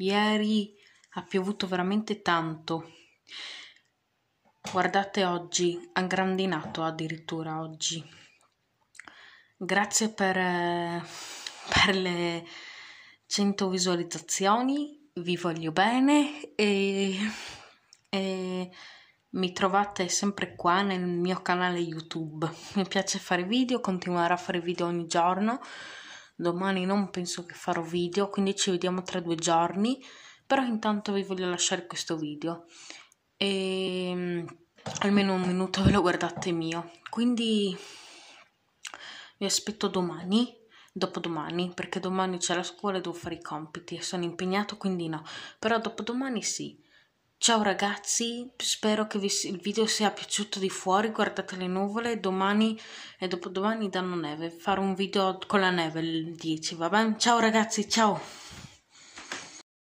Ieri ha piovuto veramente tanto. Guardate oggi, ha grandinato addirittura oggi. Grazie per, eh, per le 100 visualizzazioni, vi voglio bene e, e mi trovate sempre qua nel mio canale YouTube. Mi piace fare video, continuerò a fare video ogni giorno domani non penso che farò video, quindi ci vediamo tra due giorni, però intanto vi voglio lasciare questo video e ehm, almeno un minuto ve lo guardate mio, quindi vi aspetto domani dopodomani, perché domani c'è la scuola e devo fare i compiti e sono impegnato, quindi no. Però dopodomani sì. Ciao ragazzi, spero che vi, il video sia piaciuto di fuori, guardate le nuvole, domani e dopodomani danno neve, farò un video con la neve il 10, va bene? Ciao ragazzi, ciao!